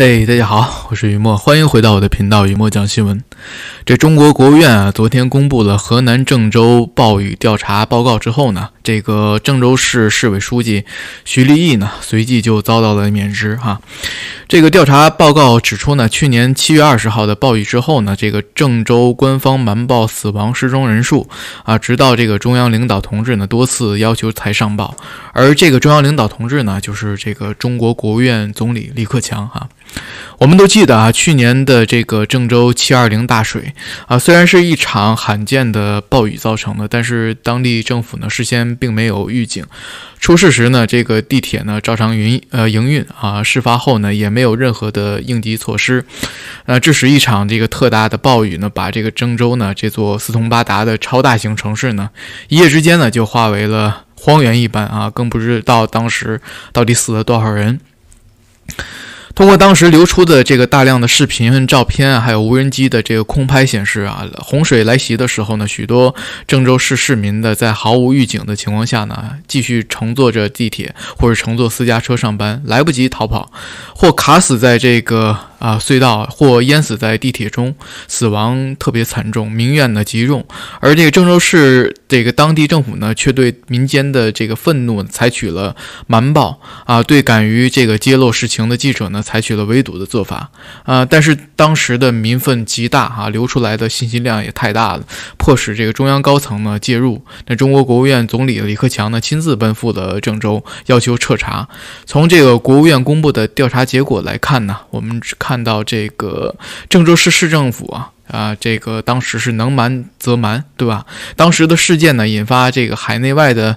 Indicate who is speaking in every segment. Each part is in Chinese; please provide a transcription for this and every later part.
Speaker 1: 嘿，大家好，我是雨墨，欢迎回到我的频道《雨墨讲新闻》。这中国国务院啊，昨天公布了河南郑州暴雨调查报告之后呢，这个郑州市市委书记徐立毅呢，随即就遭到了免职哈。这个调查报告指出呢，去年七月二十号的暴雨之后呢，这个郑州官方瞒报死亡失踪人数啊，直到这个中央领导同志呢多次要求才上报。而这个中央领导同志呢，就是这个中国国务院总理李克强哈。我们都记得啊，去年的这个郑州720大水啊，虽然是一场罕见的暴雨造成的，但是当地政府呢事先并没有预警。出事时呢，这个地铁呢照常运呃营运啊，事发后呢也没有任何的应急措施，那致使一场这个特大的暴雨呢，把这个郑州呢这座四通八达的超大型城市呢，一夜之间呢就化为了荒原一般啊，更不知道当时到底死了多少人。通过当时流出的这个大量的视频、照片啊，还有无人机的这个空拍显示啊，洪水来袭的时候呢，许多郑州市市民的在毫无预警的情况下呢，继续乘坐着地铁或者乘坐私家车上班，来不及逃跑，或卡死在这个。啊，隧道或淹死在地铁中，死亡特别惨重，民怨呢极重。而这个郑州市这个当地政府呢，却对民间的这个愤怒采取了瞒报啊，对敢于这个揭露事情的记者呢，采取了围堵的做法啊。但是当时的民愤极大哈，流出来的信息量也太大了，迫使这个中央高层呢介入。那中国国务院总理李克强呢，亲自奔赴了郑州，要求彻查。从这个国务院公布的调查结果来看呢，我们只看。看到这个郑州市市政府啊啊，这个当时是能瞒则瞒，对吧？当时的事件呢，引发这个海内外的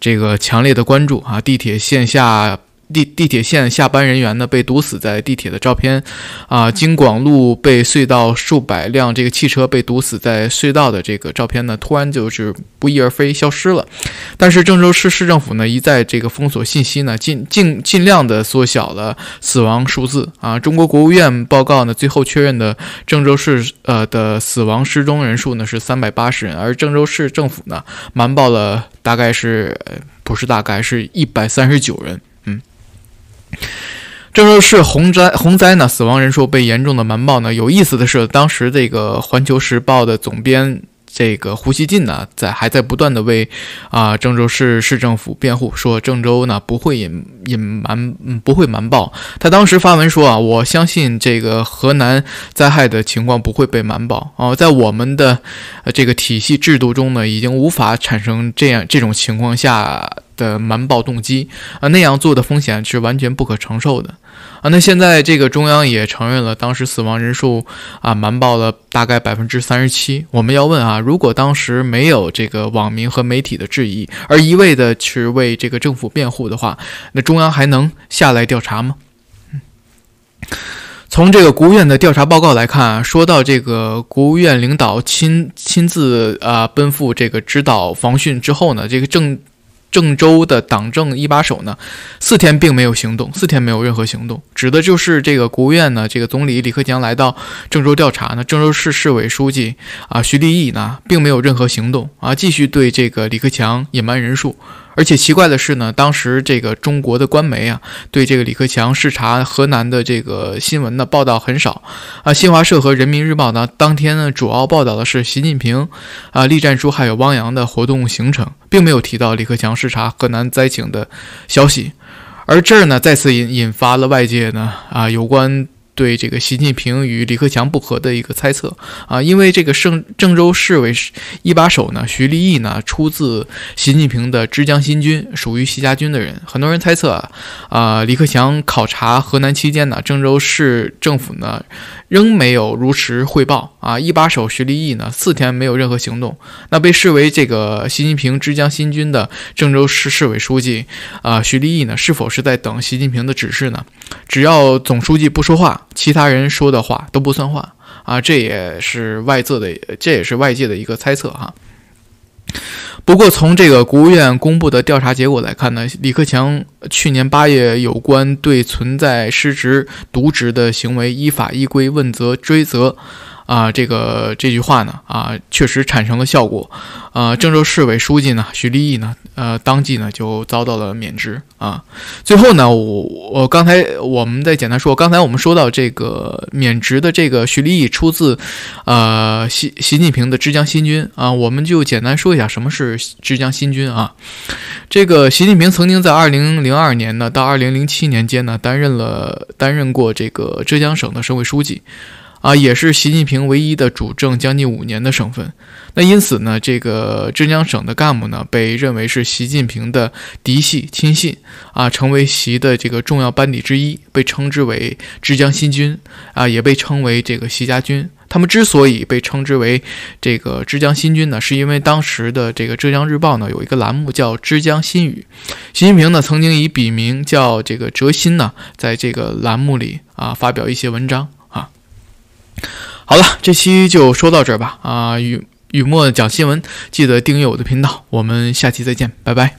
Speaker 1: 这个强烈的关注啊，地铁线下。地地铁线下班人员呢被堵死在地铁的照片，啊，京广路被隧道数百辆这个汽车被堵死在隧道的这个照片呢，突然就是不翼而飞，消失了。但是郑州市市政府呢，一再这个封锁信息呢，尽尽尽量的缩小了死亡数字啊。中国国务院报告呢，最后确认的郑州市呃的死亡失踪人数呢是三百八十人，而郑州市政府呢瞒报了大概是不是大概是一百三十九人。郑州市洪灾，洪灾呢，死亡人数被严重的瞒报呢。有意思的是，当时这个《环球时报》的总编这个胡锡进呢，在还在不断的为啊郑州市市政府辩护，说郑州呢不会隐隐瞒，不会瞒报。他当时发文说啊，我相信这个河南灾害的情况不会被瞒报啊，在我们的这个体系制度中呢，已经无法产生这样这种情况下。的瞒报动机啊，那样做的风险是完全不可承受的啊！那现在这个中央也承认了，当时死亡人数啊瞒报了大概百分之三十七。我们要问啊，如果当时没有这个网民和媒体的质疑，而一味的去为这个政府辩护的话，那中央还能下来调查吗？从这个国务院的调查报告来看啊，说到这个国务院领导亲亲自啊奔赴这个指导防汛之后呢，这个政。郑州的党政一把手呢，四天并没有行动，四天没有任何行动，指的就是这个国务院呢，这个总理李克强来到郑州调查呢，郑州市市委书记啊徐立毅呢，并没有任何行动啊，继续对这个李克强隐瞒人数。而且奇怪的是呢，当时这个中国的官媒啊，对这个李克强视察河南的这个新闻的报道很少啊。新华社和人民日报呢，当天呢主要报道的是习近平啊、栗战书还有汪洋的活动行程，并没有提到李克强视察河南灾情的消息。而这儿呢，再次引引发了外界呢啊有关。对这个习近平与李克强不和的一个猜测啊，因为这个郑郑州市委一把手呢，徐立毅呢，出自习近平的枝江新军，属于习家军的人，很多人猜测啊，李克强考察河南期间呢，郑州市政府呢。仍没有如实汇报啊！一把手徐立毅呢，四天没有任何行动，那被视为这个习近平之将新军的郑州市市委书记啊，徐立毅呢，是否是在等习近平的指示呢？只要总书记不说话，其他人说的话都不算话啊！这也是外界的，这也是外界的一个猜测哈。不过，从这个国务院公布的调查结果来看呢，李克强去年八月有关对存在失职渎职的行为，依法依规问责追责。啊，这个这句话呢，啊，确实产生了效果。呃，郑州市委书记呢，徐立毅呢，呃，当即呢就遭到了免职。啊，最后呢，我我刚才我们再简单说，刚才我们说到这个免职的这个徐立毅出自，呃，习习近平的浙江新军啊，我们就简单说一下什么是浙江新军啊。这个习近平曾经在二零零二年呢到二零零七年间呢担任了担任过这个浙江省的省委书记。啊，也是习近平唯一的主政将近五年的省份。那因此呢，这个浙江省的干部呢，被认为是习近平的嫡系亲信啊，成为习的这个重要班底之一，被称之为“浙江新军”啊，也被称为这个“习家军”。他们之所以被称之为这个“浙江新军”呢，是因为当时的这个《浙江日报》呢，有一个栏目叫“浙江新语”，习近平呢，曾经以笔名叫这个“哲新呢，在这个栏目里啊，发表一些文章。好了，这期就说到这儿吧。啊，雨雨墨讲新闻，记得订阅我的频道。我们下期再见，拜拜。